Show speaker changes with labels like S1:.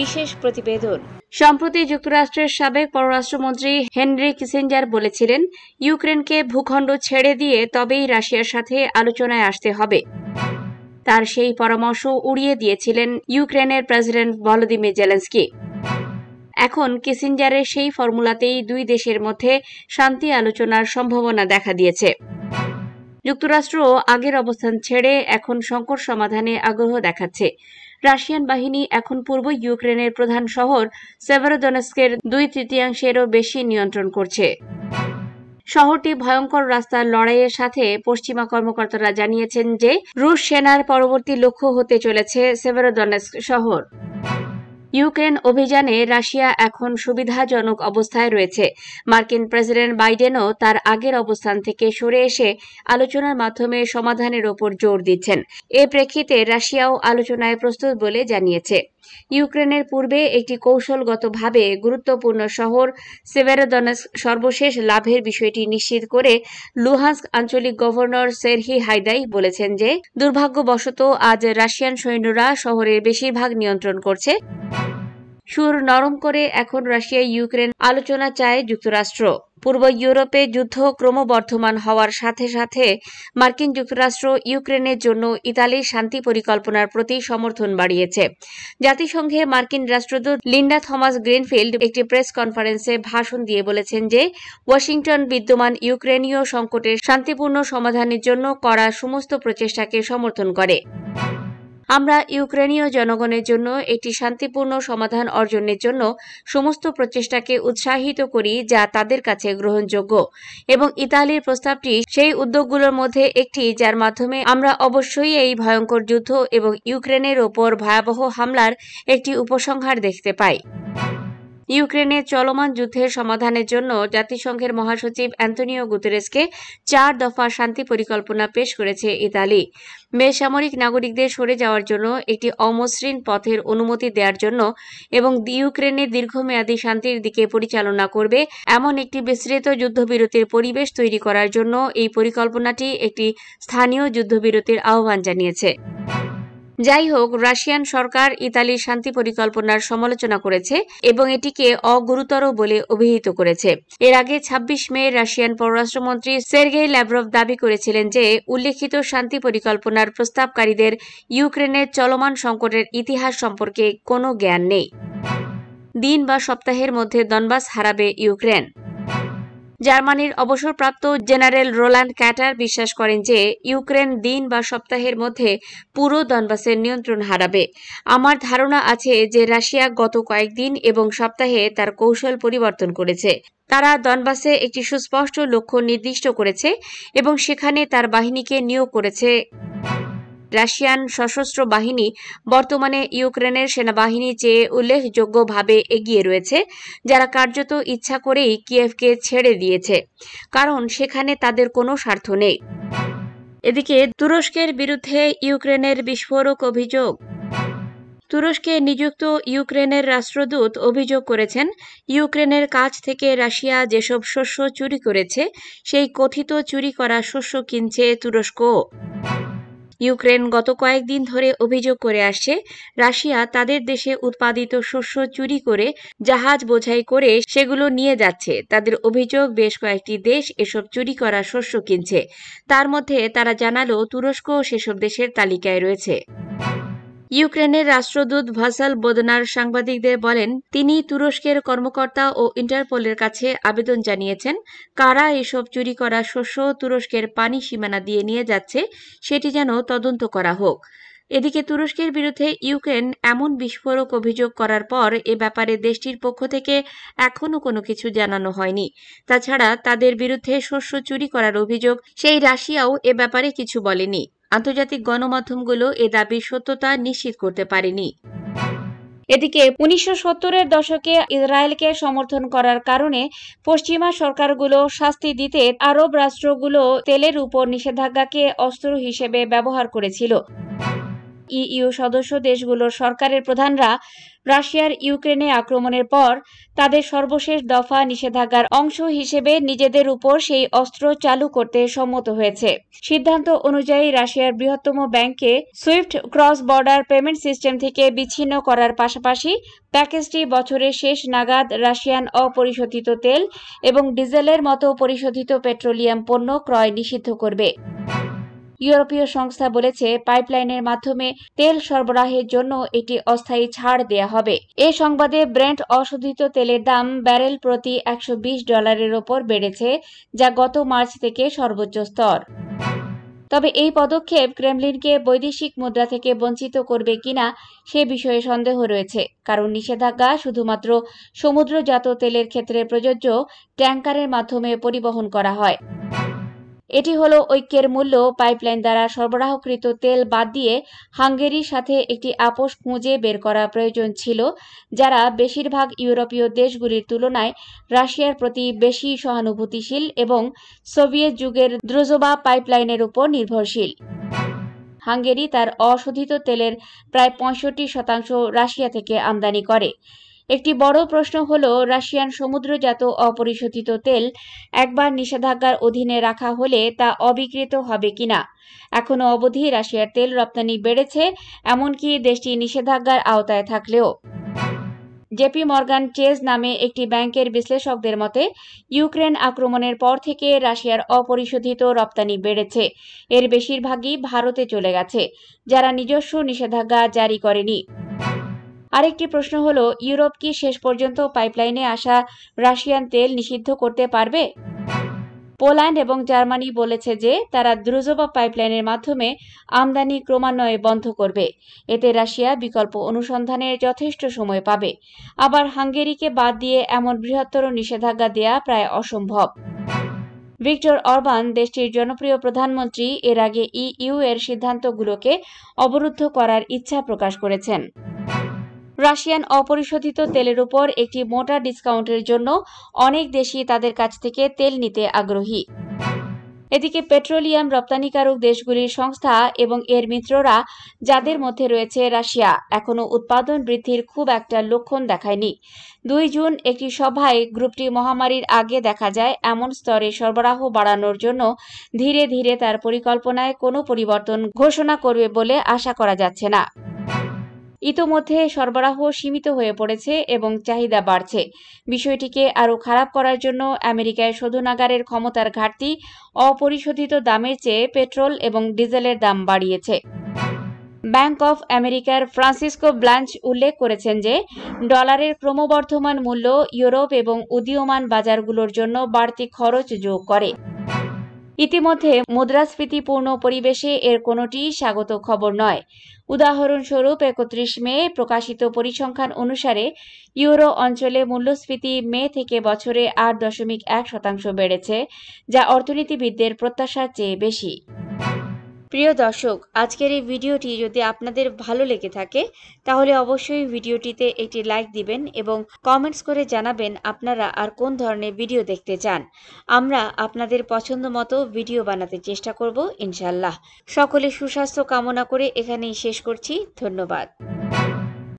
S1: বিশেষ প্রতিবেদন সম্প্রতি যুক্তরাষ্ট্রের সাবেক পররাষ্ট্রমন্ত্রী হেনরি কিসেঞ্জার বলেছিলেন ইউক্রেনকে ভূখণ্ড ছেড়ে দিয়ে তবেই রাশিয়ার সাথে আলোচনায় আসতে হবে তার সেই পরামর্শ উড়িয়ে দিয়েছিলেন ইউক্রেনের প্রেসিডেন্ট ভলোদিমির জেলেন্সকি এখন কিসিঞ্জারের সেই ফর্মুলাতেই দুই দেশের মধ্যে শান্তি আলোচনার সম্ভাবনা দেখা দিয়েছে যুক্তরাষ্ট্র আগের অবস্থান ছেড়ে এখন সংকট সমাধানে আগ্রহ দেখাচ্ছে রাশিয়ান বাহিনী এখন পূর্ব ইউক্রেনের প্রধান শহর সেভারোদনেস্কের দুই তৃতীয়াংশেরও বেশি নিয়ন্ত্রণ করছে শহরটি ভয়ঙ্কর রাস্তার লড়াইয়ের সাথে পশ্চিমা কর্মকর্তারা জানিয়েছেন যে রুশ সেনার পরবর্তী লক্ষ্য হতে চলেছে সেভেরোদনেস্ক শহর ইউক্রেন অভিযানে রাশিয়া এখন সুবিধাজনক অবস্থায় রয়েছে মার্কিন প্রেসিডেন্ট বাইডেনও তার আগের অবস্থান থেকে সরে এসে আলোচনার মাধ্যমে সমাধানের ওপর জোর দিচ্ছেন এ প্রেক্ষিতে রাশিয়াও আলোচনায় প্রস্তুত বলে জানিয়েছে ইউক্রেনের পূর্বে একটি কৌশলগতভাবে গুরুত্বপূর্ণ শহর সেভেরোদনেস সর্বশেষ লাভের বিষয়টি নিশ্চিত করে লুহান্স আঞ্চলিক গভর্নর সেরহি হাইদাই বলেছেন যে দুর্ভাগ্যবশত আজ রাশিয়ান সৈন্যরা শহরের বেশিরভাগ নিয়ন্ত্রণ করছে সুর নরম করে এখন রাশিয়া ইউক্রেন আলোচনা চায় যুক্তরাষ্ট্র পূর্ব ইউরোপে যুদ্ধ ক্রমবর্ধমান হওয়ার সাথে সাথে মার্কিন যুক্তরাষ্ট্র ইউক্রেনের জন্য ইতালির শান্তি পরিকল্পনার প্রতি সমর্থন বাড়িয়েছে জাতিসংঘে মার্কিন রাষ্ট্রদূত লিন্ডা থমাস গ্রিনফিল্ড একটি প্রেস কনফারেন্সে ভাষণ দিয়ে বলেছেন যে ওয়াশিংটন বিদ্যমান ইউক্রেনীয় সংকটের শান্তিপূর্ণ সমাধানের জন্য করা সমস্ত প্রচেষ্টাকে সমর্থন করে আমরা ইউক্রেনীয় জনগণের জন্য একটি শান্তিপূর্ণ সমাধান অর্জনের জন্য সমস্ত প্রচেষ্টাকে উৎসাহিত করি যা তাদের কাছে গ্রহণযোগ্য এবং ইতালির প্রস্তাবটি সেই উদ্যোগগুলোর মধ্যে একটি যার মাধ্যমে আমরা অবশ্যই এই ভয়ঙ্কর যুদ্ধ এবং ইউক্রেনের ওপর ভয়াবহ হামলার একটি উপসংহার দেখতে পাই ইউক্রেনের চলমান যুদ্ধের সমাধানের জন্য জাতিসংঘের মহাসচিব অ্যান্টনিও গুতেরেসকে চার দফা শান্তি পরিকল্পনা পেশ করেছে ইতালি বেসামরিক নাগরিকদের সরে যাওয়ার জন্য একটি অমসৃণ পথের অনুমতি দেওয়ার জন্য এবং ইউক্রেনের দীর্ঘমেয়াদী শান্তির দিকে পরিচালনা করবে এমন একটি বিস্তৃত যুদ্ধবিরতির পরিবেশ তৈরি করার জন্য এই পরিকল্পনাটি একটি স্থানীয় যুদ্ধবিরতির আহ্বান জানিয়েছে যাই হোক রাশিয়ান সরকার ইতালির শান্তি পরিকল্পনার সমালোচনা করেছে এবং এটিকে অগুরুতর বলে অভিহিত করেছে এর আগে ২৬ মে রাশিয়ান পররাষ্ট্রমন্ত্রী সের্গেই ল্যাভরভ দাবি করেছিলেন যে উল্লেখিত শান্তি পরিকল্পনার প্রস্তাবকারীদের ইউক্রেনের চলমান সংকটের ইতিহাস সম্পর্কে কোনো জ্ঞান নেই দিন বা সপ্তাহের মধ্যে দনবাস হারাবে ইউক্রেন জার্মানির অবসরপ্রাপ্ত জেনারেল রোল্যান্ড ক্যাটার বিশ্বাস করেন যে ইউক্রেন দিন বা সপ্তাহের মধ্যে পুরো দনবাসের নিয়ন্ত্রণ হারাবে আমার ধারণা আছে যে রাশিয়া গত কয়েকদিন এবং সপ্তাহে তার কৌশল পরিবর্তন করেছে তারা দনবাসে একটি সুস্পষ্ট লক্ষ্য নির্দিষ্ট করেছে এবং সেখানে তার বাহিনীকে নিয়োগ করেছে রাশিয়ান সশস্ত্র বাহিনী বর্তমানে ইউক্রেনের সেনাবাহিনী চেয়ে উল্লেখযোগ্যভাবে এগিয়ে রয়েছে যারা কার্যত ইচ্ছা করেই কিয়েভকে ছেড়ে দিয়েছে কারণ সেখানে তাদের কোনো স্বার্থ নেই এদিকে তুরস্কের বিরুদ্ধে ইউক্রেনের বিস্ফোরক অভিযোগ তুরস্কে নিযুক্ত ইউক্রেনের রাষ্ট্রদূত অভিযোগ করেছেন ইউক্রেনের কাছ থেকে রাশিয়া যেসব শস্য চুরি করেছে সেই কথিত চুরি করা শস্য কিনছে তুরস্ক ইউক্রেন গত কয়েকদিন ধরে অভিযোগ করে আসছে রাশিয়া তাদের দেশে উৎপাদিত শস্য চুরি করে জাহাজ বোঝাই করে সেগুলো নিয়ে যাচ্ছে তাদের অভিযোগ বেশ কয়েকটি দেশ এসব চুরি করা শস্য কিনছে তার মধ্যে তারা জানালো তুরস্ক সেসব দেশের তালিকায় রয়েছে ইউক্রেনের রাষ্ট্রদূত ভাসাল বোদনার সাংবাদিকদের বলেন তিনি তুরস্কের কর্মকর্তা ও ইন্টারপোলের কাছে আবেদন জানিয়েছেন কারা এসব চুরি করা শস্য তুরস্কের পানি সীমানা দিয়ে নিয়ে যাচ্ছে সেটি যেন তদন্ত করা হোক এদিকে তুরস্কের বিরুদ্ধে ইউক্রেন এমন বিস্ফোরক অভিযোগ করার পর এ ব্যাপারে দেশটির পক্ষ থেকে এখনও কোনো কিছু জানানো হয়নি তাছাড়া তাদের বিরুদ্ধে শস্য চুরি করার অভিযোগ সেই রাশিয়াও এ ব্যাপারে কিছু বলেনি আন্তর্জাতিক গণমাধ্যমগুলো এ দাবির সত্যতা নিশ্চিত করতে পারেনি এদিকে উনিশশো সত্তরের দশকে ইসরায়েলকে সমর্থন করার কারণে পশ্চিমা সরকারগুলো শাস্তি দিতে আরব রাষ্ট্রগুলো তেলের উপর নিষেধাজ্ঞাকে অস্ত্র হিসেবে ব্যবহার করেছিল ইইউ সদস্য দেশগুলোর সরকারের প্রধানরা রাশিয়ার ইউক্রেনে আক্রমণের পর তাদের সর্বশেষ দফা নিষেধাজ্ঞার অংশ হিসেবে নিজেদের উপর সেই অস্ত্র চালু করতে সম্মত হয়েছে সিদ্ধান্ত অনুযায়ী রাশিয়ার বৃহত্তম ব্যাংকে SWIFT cross border payment system থেকে বিচ্ছিন্ন করার পাশাপাশি প্যাকেজটি বছরের শেষ নাগাদ রাশিয়ান অপরিশোধিত তেল এবং ডিজেলের মতো পরিশোধিত পেট্রোলিয়াম পণ্য ক্রয় নিষিদ্ধ করবে ইউরোপীয় সংস্থা বলেছে পাইপলাইনের মাধ্যমে তেল সরবরাহের জন্য এটি অস্থায়ী ছাড় দেয়া হবে এ সংবাদে ব্র্যান্ড অশোধিত তেলের দাম ব্যারেল প্রতি একশো ডলারের ওপর বেড়েছে যা গত মার্চ থেকে সর্বোচ্চ স্তর তবে এই পদক্ষেপ ক্রেমলিনকে বৈদেশিক মুদ্রা থেকে বঞ্চিত করবে কিনা সে বিষয়ে সন্দেহ রয়েছে কারণ নিষেধাজ্ঞা শুধুমাত্র সমুদ্রজাত তেলের ক্ষেত্রে প্রযোজ্য ট্যাঙ্কারের মাধ্যমে পরিবহন করা হয় এটি হল ঐক্যের মূল্য পাইপলাইন দ্বারা সরবরাহকৃত তেল বাদ দিয়ে হাঙ্গেরির সাথে একটি আপোষ খুঁজে বের করা প্রয়োজন ছিল যারা বেশিরভাগ ইউরোপীয় দেশগুলির তুলনায় রাশিয়ার প্রতি বেশি সহানুভূতিশীল এবং সোভিয়েত যুগের দ্রুজবা পাইপলাইনের উপর নির্ভরশীল হাঙ্গেরি তার অশোধিত তেলের প্রায় পঁয়ষট্টি শতাংশ রাশিয়া থেকে আমদানি করে একটি বড় প্রশ্ন হল রাশিয়ান সমুদ্রজাত অপরিশোধিত তেল একবার নিষেধাজ্ঞার অধীনে রাখা হলে তা অবিকৃত হবে কিনা এখনও অবধি রাশিয়ার তেল রপ্তানি বেড়েছে এমনকি দেশটি নিষেধাজ্ঞার আওতায় থাকলেও জেপি মর্গান চেজ নামে একটি ব্যাংকের বিশ্লেষকদের মতে ইউক্রেন আক্রমণের পর থেকে রাশিয়ার অপরিশোধিত রপ্তানি বেড়েছে এর বেশিরভাগই ভারতে চলে গেছে যারা নিজস্ব নিষেধাজ্ঞা জারি করেনি আরেকটি প্রশ্ন হলো ইউরোপ কি শেষ পর্যন্ত পাইপলাইনে আসা রাশিয়ান তেল নিষিদ্ধ করতে পারবে পোল্যান্ড এবং জার্মানি বলেছে যে তারা দ্রুজবা পাইপলাইনের মাধ্যমে আমদানি ক্রমান্বয়ে বন্ধ করবে এতে রাশিয়া বিকল্প অনুসন্ধানের যথেষ্ট সময় পাবে আবার হাঙ্গেরিকে বাদ দিয়ে এমন বৃহত্তর নিষেধাজ্ঞা দেয়া প্রায় অসম্ভব ভিক্টর অরবান দেশটির জনপ্রিয় প্রধানমন্ত্রী এর আগে ইইউ এর সিদ্ধান্তগুলোকে অবরুদ্ধ করার ইচ্ছা প্রকাশ করেছেন রাশিয়ান অপরিশোধিত তেলের উপর একটি মোটা ডিসকাউন্টের জন্য অনেক দেশই তাদের কাছ থেকে তেল নিতে আগ্রহী এদিকে পেট্রোলিয়াম রপ্তানিকারক দেশগুলির সংস্থা এবং এর মিত্ররা যাদের মধ্যে রয়েছে রাশিয়া এখনও উৎপাদন বৃদ্ধির খুব একটা লক্ষণ দেখায়নি দুই জুন একটি সভায় গ্রুপটি মহামারীর আগে দেখা যায় এমন স্তরে সরবরাহ বাড়ানোর জন্য ধীরে ধীরে তার পরিকল্পনায় কোনো পরিবর্তন ঘোষণা করবে বলে আশা করা যাচ্ছে না ইতোমধ্যে সরবরাহ সীমিত হয়ে পড়েছে এবং চাহিদা বাড়ছে বিষয়টিকে আরও খারাপ করার জন্য আমেরিকায় শোধনাগারের ক্ষমতার ঘাটতি অপরিশোধিত দামের চেয়ে পেট্রোল এবং ডিজেলের দাম বাড়িয়েছে ব্যাংক অফ আমেরিকার ফ্রান্সিসকো ব্লাঞ্চ উল্লেখ করেছেন যে ডলারের ক্রমবর্ধমান মূল্য ইউরোপ এবং উদীয়মান বাজারগুলোর জন্য বাড়তি খরচ যোগ করে ইতিমধ্যে মুদ্রাস্ফীতিপূর্ণ পরিবেশে এর কোনোটি স্বাগত খবর নয় উদাহরণস্বরূপ একত্রিশ মে প্রকাশিত পরিসংখ্যান অনুসারে ইউরো অঞ্চলে মূল্যস্ফীতি মে থেকে বছরে আট দশমিক এক শতাংশ বেড়েছে যা অর্থনীতিবিদদের প্রত্যাশার চেয়ে বেশি প্রিয় দর্শক আজকের এই ভিডিওটি যদি আপনাদের ভালো লেগে থাকে তাহলে অবশ্যই ভিডিওটিতে একটি লাইক দিবেন এবং কমেন্টস করে জানাবেন আপনারা আর কোন ধরনের ভিডিও দেখতে চান আমরা আপনাদের পছন্দ মতো ভিডিও বানাতে চেষ্টা করব ইনশাল্লাহ সকলে সুস্বাস্থ্য কামনা করে এখানেই শেষ করছি ধন্যবাদ